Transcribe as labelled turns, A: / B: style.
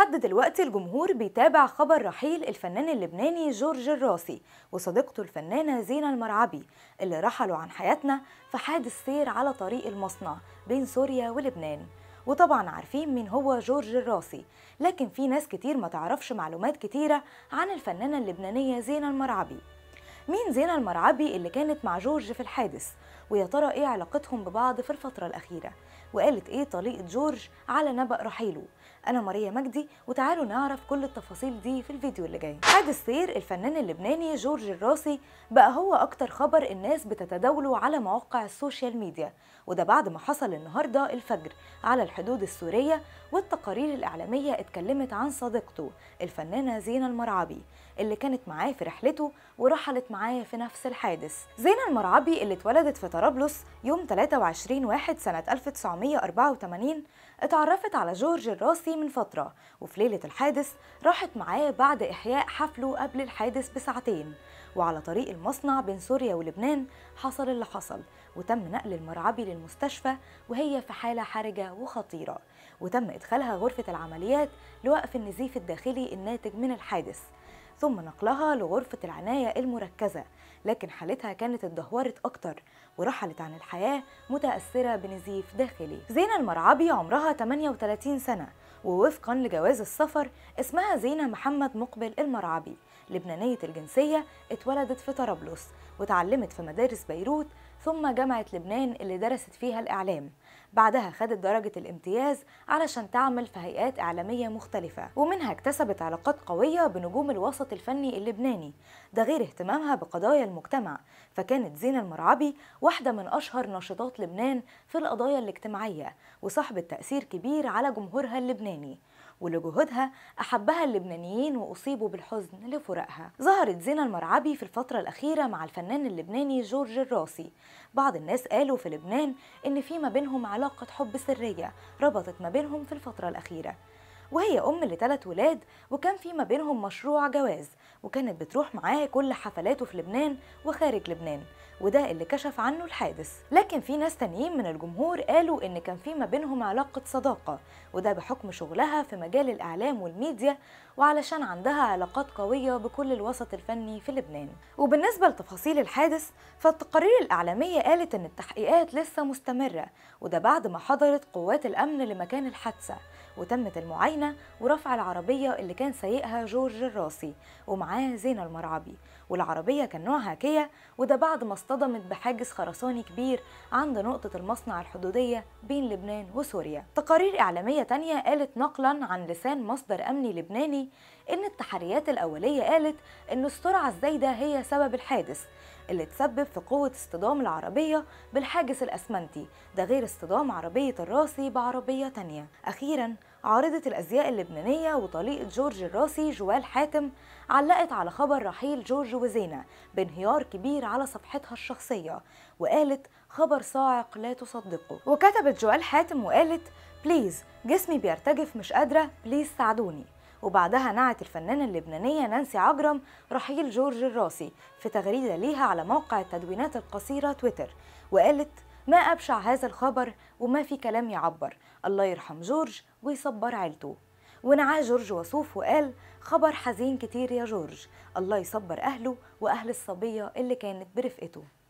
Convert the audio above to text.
A: لحد دلوقتي الجمهور بيتابع خبر رحيل الفنان اللبناني جورج الراسي وصديقته الفنانة زينة المرعبي اللي رحلوا عن حياتنا في حادث سير على طريق المصنع بين سوريا ولبنان وطبعا عارفين مين هو جورج الراسي لكن في ناس كتير ما تعرفش معلومات كتيرة عن الفنانة اللبنانية زينة المرعبي مين زينة المرعبي اللي كانت مع جورج في الحادث ويا ترى ايه علاقتهم ببعض في الفترة الأخيرة وقالت ايه طليقة جورج على نبأ رحيله أنا ماريا مجدي وتعالوا نعرف كل التفاصيل دي في الفيديو اللي جاي حادث سير الفنان اللبناني جورج الراسي بقى هو أكتر خبر الناس بتتداوله على مواقع السوشيال ميديا وده بعد ما حصل النهاردة الفجر على الحدود السورية والتقارير الإعلامية اتكلمت عن صديقته الفنانة زينة المرعبي اللي كانت معاه في رحلته ورحلت معاه في نفس الحادث زينة المرعبي اللي اتولدت في طرابلس يوم 23 واحد سنة 1984 اتعرفت على جورج الراسي من فترة وفي ليلة الحادث راحت معاه بعد إحياء حفله قبل الحادث بساعتين وعلى طريق المصنع بين سوريا ولبنان حصل اللي حصل وتم نقل المرعبي للمستشفى وهي في حالة حرجة وخطيرة وتم إدخالها غرفة العمليات لوقف النزيف الداخلي الناتج من الحادث ثم نقلها لغرفة العناية المركزة لكن حالتها كانت اتدهورت أكتر ورحلت عن الحياة متأثرة بنزيف داخلي زينة المرعبي عمرها 38 سنة ووفقا لجواز السفر اسمها زينة محمد مقبل المرعبي لبنانية الجنسية اتولدت في طرابلس وتعلمت في مدارس بيروت ثم جامعة لبنان اللي درست فيها الإعلام بعدها خدت درجة الامتياز علشان تعمل في هيئات إعلامية مختلفة ومنها اكتسبت علاقات قوية بنجوم الوسط الفني اللبناني ده غير اهتمامها بقضايا المجتمع فكانت زينة المرعبي واحدة من أشهر ناشطات لبنان في القضايا الاجتماعية وصاحبة تأثير كبير على جمهورها اللبناني ولجهودها أحبها اللبنانيين وأصيبوا بالحزن لفراقها ظهرت زينة المرعبي في الفترة الأخيرة مع الفنان اللبناني جورج الراسي بعض الناس قالوا في لبنان إن في ما بينهم علاقة حب سرية ربطت ما بينهم في الفترة الأخيرة وهي أم لتلات ولاد وكان في ما بينهم مشروع جواز وكانت بتروح معاه كل حفلاته في لبنان وخارج لبنان وده اللي كشف عنه الحادث لكن في ناس تانيين من الجمهور قالوا ان كان في ما بينهم علاقة صداقة وده بحكم شغلها في مجال الاعلام والميديا وعلشان عندها علاقات قوية بكل الوسط الفني في لبنان وبالنسبة لتفاصيل الحادث فالتقارير الاعلامية قالت ان التحقيقات لسه مستمرة وده بعد ما حضرت قوات الامن لمكان الحادثة وتمت المعاينة العينة ورفع العربية اللي كان سايقها جورج الراسي ومعاه زينة المرعبي والعربية كان نوعها كيا وده بعد ما اصطدمت بحاجز خرساني كبير عند نقطة المصنع الحدودية بين لبنان وسوريا تقارير إعلامية تانية قالت نقلا عن لسان مصدر أمني لبناني إن التحريات الأولية قالت إن السرعة الزايدة هي سبب الحادث اللي تسبب في قوة اصطدام العربية بالحاجز الأسمنتي ده غير اصطدام عربية الراسي بعربية تانية أخيرا عارضة الأزياء اللبنانية وطليقة جورج الراسي جوال حاتم علقت على خبر رحيل جورج وزينة بانهيار كبير على صفحتها الشخصية وقالت خبر صاعق لا تصدقه وكتبت جوال حاتم وقالت بليز جسمي بيرتجف مش قادرة بليز ساعدوني وبعدها نعت الفنانة اللبنانية نانسي عجرم رحيل جورج الراسي في تغريدة ليها على موقع التدوينات القصيرة تويتر وقالت ما أبشع هذا الخبر وما في كلام يعبر الله يرحم جورج ويصبر عيلته ونعاه جورج وصوف وقال خبر حزين كتير يا جورج الله يصبر أهله وأهل الصبية اللي كانت برفقته